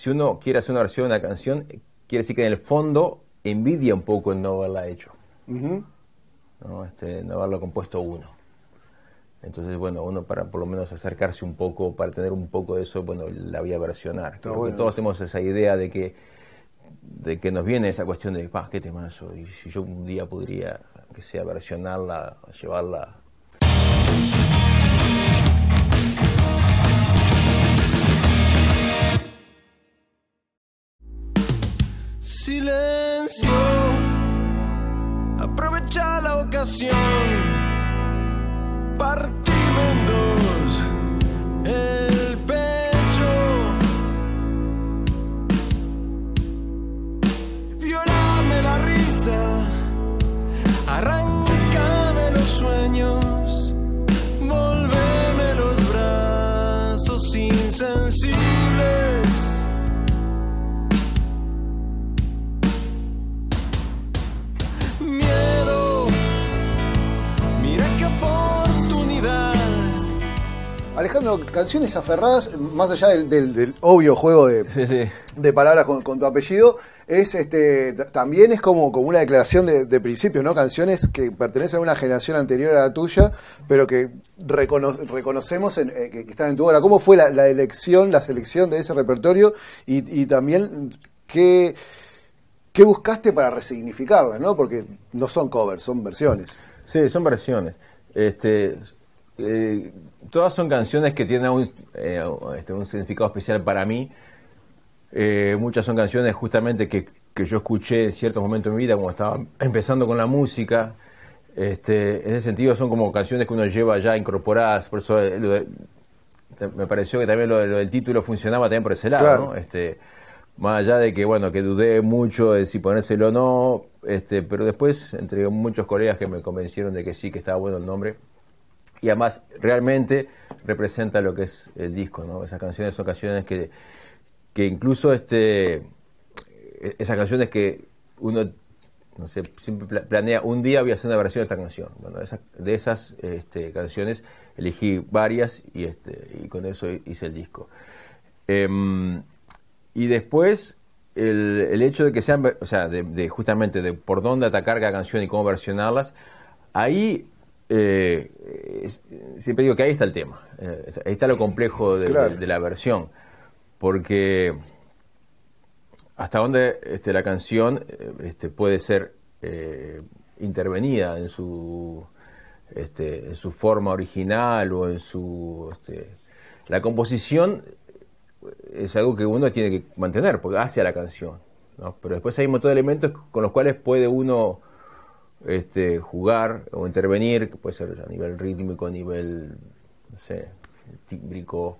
si uno quiere hacer una versión de una canción, quiere decir que en el fondo envidia un poco el no haberla hecho, ¿no? Este, compuesto uno. Entonces, bueno, uno para por lo menos acercarse un poco, para tener un poco de eso, bueno, la voy a versionar. Creo que todos tenemos esa idea de que, de que nos viene esa cuestión de, ¿pa qué temazo, y si yo un día podría, que sea, versionarla, llevarla Silencio, aprovecha la ocasión. Parte canciones aferradas, más allá del, del, obvio juego de, palabras con, tu apellido, es este también es como, una declaración de, principios, ¿no? Canciones que pertenecen a una generación anterior a la tuya, pero que reconocemos eh, que, están en tu obra. ¿Cómo fue la, elección, la selección de ese repertorio? Y, también qué. ¿Qué buscaste para resignificarlas, no? Porque no son covers, son versiones. Sí, son versiones. Este, eh, todas son canciones que tienen un, eh, este, significado especial para mí. Eh, muchas son canciones justamente que, yo escuché en ciertos momentos de mi vida, cuando estaba empezando con la música. Este, en ese sentido son como canciones que uno lleva ya incorporadas, por eso me pareció que también lo, del título funcionaba también por ese lado, este, más allá de que bueno que dudé mucho de si ponérselo o no, pero después entre muchos colegas que me convencieron de que sí, que estaba bueno el nombre, y además realmente representa lo que es el disco, ¿no? Esas canciones son canciones que, que incluso este, esas canciones que uno no siempre planea, un día voy a hacer una versión de esta canción. Bueno, de esas este, canciones elegí varias este, y, con eso hice el disco. Em, y después el, hecho de que sean, o sea, de, justamente de por dónde atacar cada canción y cómo versionarlas, ahí eh, siempre digo que ahí está el tema, eh, ahí está lo complejo de, la versión, porque hasta dónde este, la canción eh, este, puede ser intervenida en su, este, en su forma original o en su... la composición es algo que uno tiene que mantener porque hace a la canción, pero después hay un montón de elementos con los cuales puede uno este, jugar o intervenir, que puede ser a nivel rítmico, a nivel, no sé, tímbrico.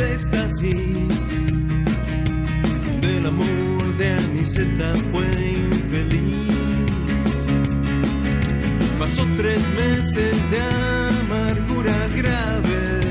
éxtasis del amor de Aniceta tres meses de amarguras graves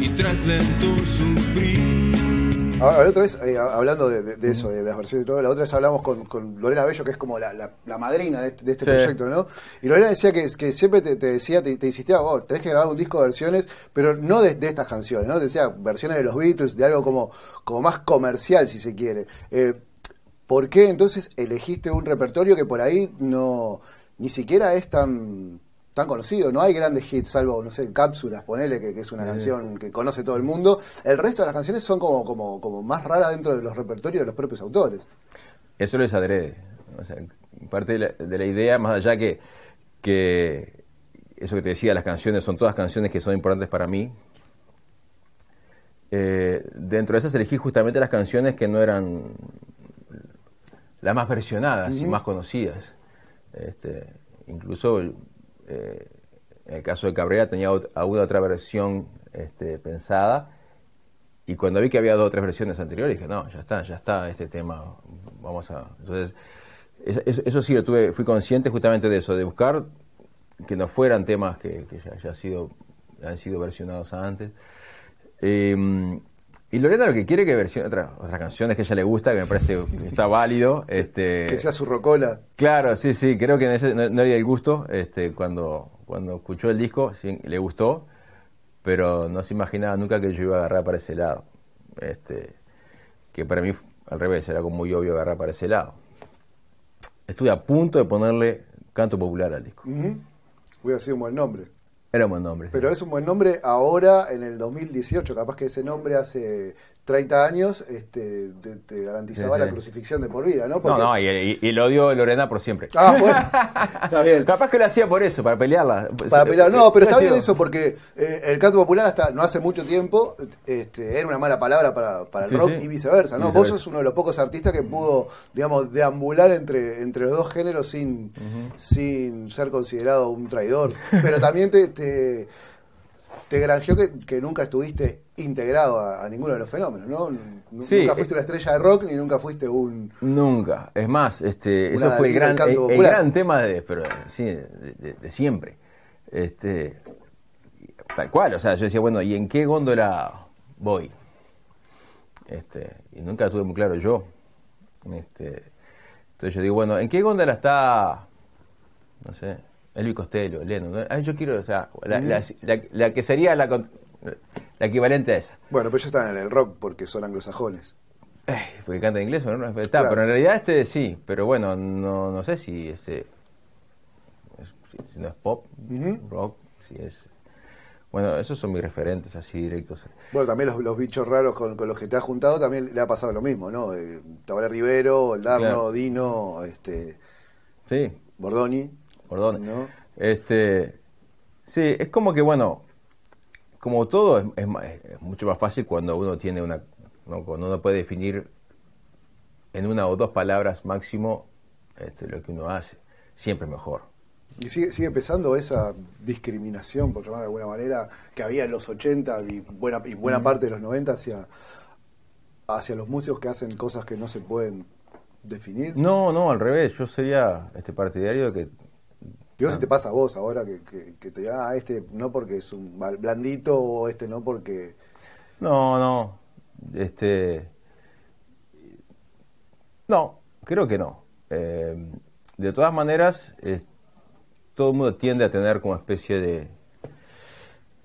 y tras lento sufrir. Ahora, la otra vez, eh, hablando de, eso, de las versiones y todo, la otra vez hablamos con, Lorena Bello, que es como la, madrina de este, este proyecto, ¿no? Y Lorena decía que, siempre te, decía, te, insistía, vos oh, tenés que grabar un disco de versiones, pero no de, estas canciones, ¿no? decía versiones de los Beatles, de algo como, como más comercial, si se quiere. Eh, ¿Por qué entonces elegiste un repertorio que por ahí no ni siquiera es tan tan conocido? No hay grandes hits, salvo, no sé, cápsulas, ponele, que, es una canción que conoce todo el mundo. El resto de las canciones son como, como, como más raras dentro de los repertorios de los propios autores. Eso lo es adrede. parte de la, idea, más allá que, que eso que te decía, las canciones son todas canciones que son importantes para mí, eh, dentro de esas elegí justamente las canciones que no eran las más versionadas y más conocidas. Este, incluso eh, en el caso de Cabrera tenía alguna otra versión este, pensada y cuando vi que había dos o tres versiones anteriores dije, no, ya está, ya está este tema, vamos a... Entonces, eso, sí, lo fui consciente justamente de eso, de buscar que no fueran temas que, ya, sido, han sido versionados antes. Em, y Lorena lo que quiere que versión otras otras canciones que a ella le gusta, que me parece que está válido. Este, que sea su rocola. Claro, sí, sí, creo que no, le el gusto. Este, cuando, cuando escuchó el disco, sí, le gustó, pero no se imaginaba nunca que yo iba a agarrar para ese lado. Este, que para mí, al revés, era como muy obvio agarrar para ese lado. Estuve a punto de ponerle canto popular al disco. Voy a Hubiera un mal nombre. Era un buen nombre. Pero es un buen nombre ahora, en el 2018. Capaz que ese nombre hace 30 años este, te, garantizaba la crucifixión de por vida, ¿no? No, no, y, lo dio odio Lorena por siempre. Ah, bueno. está bien. Capaz que lo hacía por eso, para pelearla. Para pelear, no, pero está bien eso, porque eh, el canto popular hasta no hace mucho tiempo este, era una mala palabra para, para el rock y viceversa, ¿no? Vos sos uno de los pocos artistas que pudo, digamos, deambular entre, entre los dos géneros sin, sin ser considerado un traidor. Pero también te te, te granjeó que, nunca estuviste integrado a, ninguno de los fenómenos, ¿no? nunca eh, fuiste una estrella de rock ni nunca fuiste un... Nunca, es más, este, eso fue el gran, tema de, de, siempre. Este, tal cual, o sea, yo decía, bueno, ¿y en qué góndola voy? Este, y nunca tuve muy claro yo. Este, entonces yo digo, bueno, ¿en qué góndola está, no sé, Elvis Costello, Lennon. Ah, yo quiero, o sea, la, que sería la, equivalente a esa. Bueno, pero ellos están en el rock porque son anglosajones. Eh, porque cantan inglés, ¿no? pero en realidad este sí, pero bueno, no, no sé si este si no es pop, rock, si es bueno, esos son mis referentes así directos. Bueno, también los, bichos raros con, los que te has juntado también le ha pasado lo mismo, ¿no? Eh, Tabaré Rivero, Oldarno, Dino, este Sí. Bordoni perdón Este, sí, es como que, bueno, como todo, es, mucho más fácil cuando uno tiene una. ¿no? Cuando uno puede definir en una o dos palabras máximo este, lo que uno hace. Siempre mejor. Y sigue, empezando esa discriminación, por llamar de alguna manera, que había en los 80 y buena, y buena parte de los 90 hacia, hacia los músicos que hacen cosas que no se pueden definir. No, no, al revés. Yo sería este partidario de que yo si te pasa a vos ahora que, te diga, ah, este no porque es un blandito o este no porque... No, no. Este... No, creo que no. Eh, de todas maneras, eh, todo el mundo tiende a tener como especie de...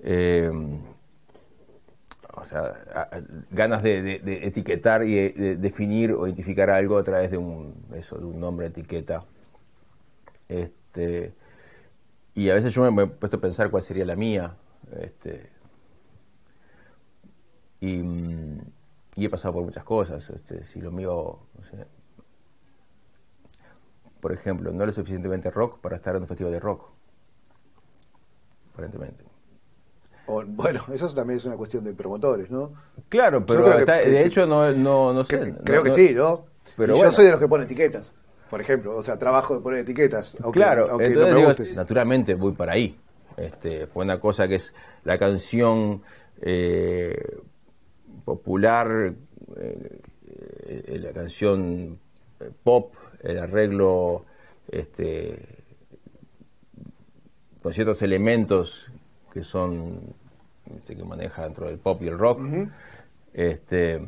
Eh, o sea, ganas de, etiquetar y definir o identificar algo a través de un, eso, de un nombre, etiqueta. Este, y a veces yo me he puesto a pensar cuál sería la mía. Este, y, he pasado por muchas cosas. Este, si lo mío, por ejemplo, no lo suficientemente rock para estar en un festival de rock, aparentemente. bueno, eso también es una cuestión de promotores, ¿no? Claro, pero de eh, hecho no, sé. creo que sí, ¿no? Pero yo soy de los que pone etiquetas. Por ejemplo, o sea, trabajo de poner etiquetas. claro, aunque no me naturalmente voy para ahí. Este, una cosa que es la canción eh, popular, eh, eh, la canción pop, el arreglo este, con ciertos elementos que son este, que maneja dentro del pop y el rock, este,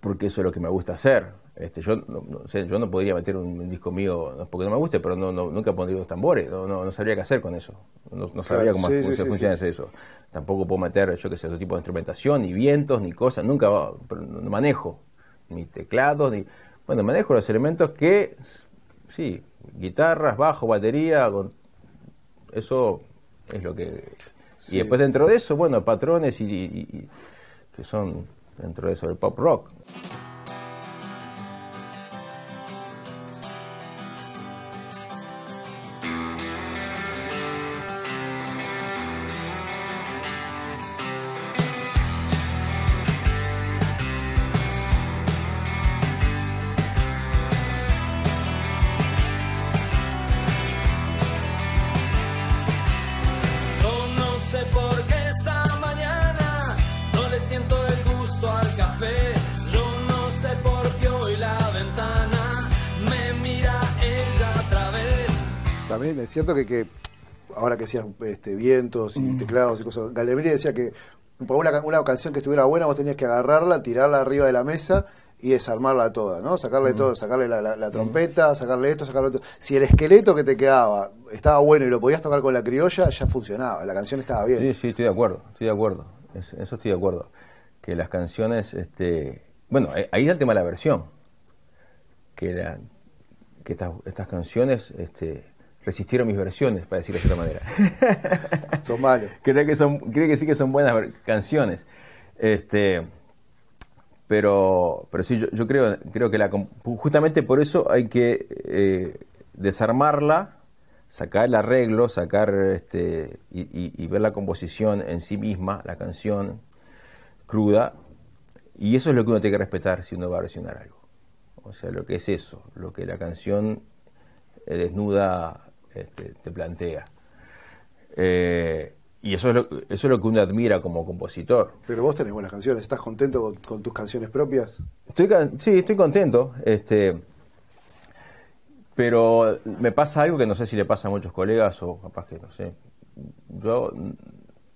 porque eso es lo que me gusta hacer. Este, yo, no, sé, yo no podría meter un, disco mío porque no me guste, pero no, nunca pondría los tambores, no, sabría qué hacer con eso, no, sabría cómo se funciona eso. Tampoco puedo meter, yo qué sé, otro tipo de instrumentación, ni vientos, ni cosas, nunca manejo, ni teclados, ni... Bueno, manejo los elementos que, sí, guitarras, bajo, batería, eso es lo que... Y después dentro de eso, bueno, patrones y, y que son dentro de eso el pop rock. También es cierto que, que ahora que decías este, vientos y mm. teclados y cosas, Galebría decía que por una, canción que estuviera buena vos tenías que agarrarla, tirarla arriba de la mesa y desarmarla toda, ¿no? Sacarle mm. todo, sacarle la, mm. trompeta, sacarle esto, sacarle otro. Si el esqueleto que te quedaba estaba bueno y lo podías tocar con la criolla, ya funcionaba, la canción estaba bien. Sí, sí, estoy de acuerdo, estoy de acuerdo, eso, estoy de acuerdo. Que las canciones, este, bueno, eh, ahí da el tema la versión, que, la, que estas, estas canciones, este, resistieron mis versiones, para decirlo de otra manera. son malos. creo, que son, creo que sí que son buenas canciones. Este, pero, pero sí, yo, creo, creo que la, justamente por eso hay que eh, desarmarla, sacar el arreglo, sacar este, y ver la composición en sí misma, la canción cruda, y eso es lo que uno tiene que respetar si uno va a versionar algo. O sea, lo que es eso, lo que la canción eh, desnuda este, te plantea. Eh, y eso es, lo, eso es lo que uno admira como compositor. Pero vos tenés buenas canciones, ¿estás contento con, tus canciones propias? Estoy sí, estoy contento. Este, pero me pasa algo que no sé si le pasa a muchos colegas o capaz que no sé. Yo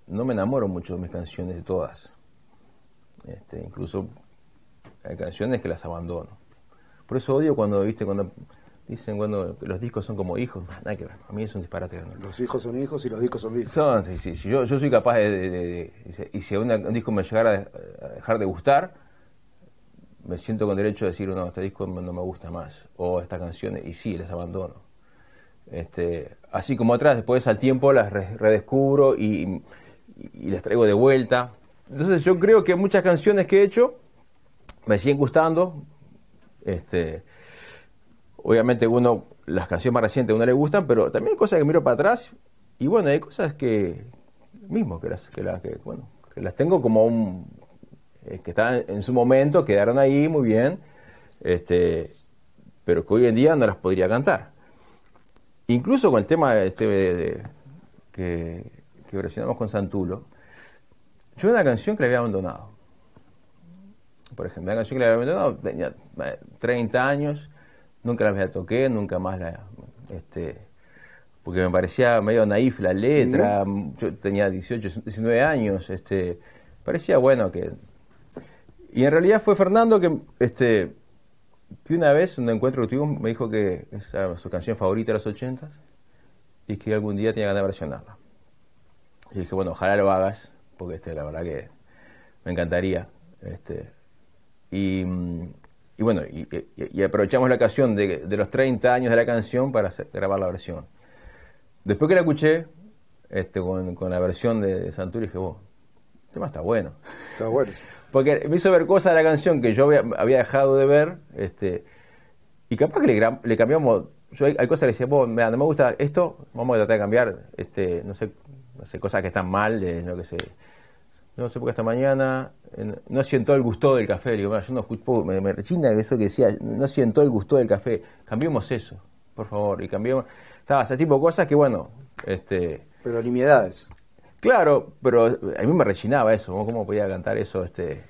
no me enamoro mucho de mis canciones de todas. Este, incluso hay canciones que las abandono. Por eso odio cuando, viste, cuando Dicen, cuando los discos son como hijos. Nada que ver. A mí es un disparate. Los hijos son hijos y los discos son discos. sí, sí, Yo, soy capaz de... y si un disco me llegara a dejar de gustar, me siento con derecho a decir, no, este disco no me gusta más. O estas canciones, y sí, les abandono. Este, así como atrás, después al tiempo las redescubro y, las traigo de vuelta. Entonces yo creo que muchas canciones que he hecho me siguen gustando. Este, obviamente uno, las canciones más recientes a uno le gustan, pero también hay cosas que miro para atrás y bueno, hay cosas que mismo, que las, que las, bueno, las tengo como un, eh, que están en su momento, quedaron ahí muy bien, este, pero que hoy en día no las podría cantar. Incluso con el tema este que, que relacionamos con Santulo, yo una canción que le había abandonado. Por ejemplo, una canción que le había abandonado, tenía 30 eh, años, Nunca la toqué, nunca más la... Este, porque me parecía medio naif la letra, yo tenía 18, 19 años, este, parecía bueno que... Y en realidad fue Fernando que, este, que una vez, en un encuentro que tuvimos, me dijo que esa su canción favorita de los 80 y que algún día tenía ganas de versionarla. Y dije, bueno, ojalá lo hagas, porque este, la verdad que me encantaría. Este, y mm, y bueno, y, aprovechamos la ocasión de, los 30 años de la canción para grabar la versión. Después que la escuché este, con, la versión de, de Santuri, dije, vos, oh, el tema está bueno. Está bueno. Porque me hizo ver cosas de la canción que yo había, dejado de ver, este, y capaz que le, le cambiamos. Yo hay, cosas que decía, vos, no me gusta esto, vamos a tratar de cambiar, este, no sé, no sé cosas que están mal, no que sé no sé por qué esta mañana, no siento el gusto del café. yo me, rechina eso que decía, no siento el gusto del café. Cambiemos eso, por favor, y cambiemos. Estaba ese tipo cosas que, bueno, este... Pero nimiedades. Claro, pero a mí me rechinaba eso, cómo podía cantar eso, este...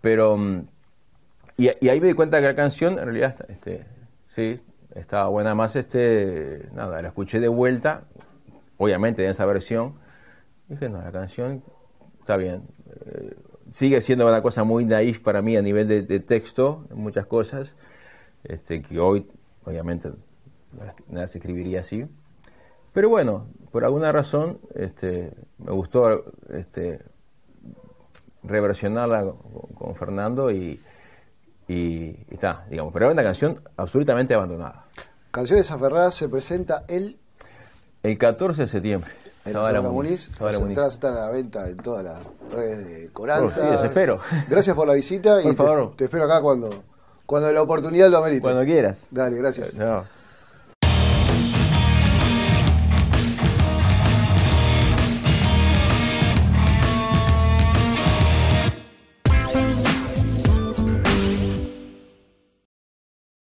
Pero... Mm, y, ahí me di cuenta que la canción, en realidad, este, sí, estaba buena. Más, este, nada, la escuché de vuelta, obviamente, en esa versión. Dije, no, la canción está bien. Eh, sigue siendo una cosa muy naif para mí a nivel de, texto, muchas cosas, este, que hoy obviamente nada se escribiría así. Pero bueno, por alguna razón este, me gustó este, reversionarla con, Fernando y, está, digamos. Pero era una canción absolutamente abandonada. Canciones Aferradas se presenta el... El 14 de septiembre. Sodara Muniz. Las están a la venta en todas las redes de Coranza. espero. Gracias por la visita y Te, espero acá cuando, cuando la oportunidad lo amerite. Cuando quieras. Dale, gracias.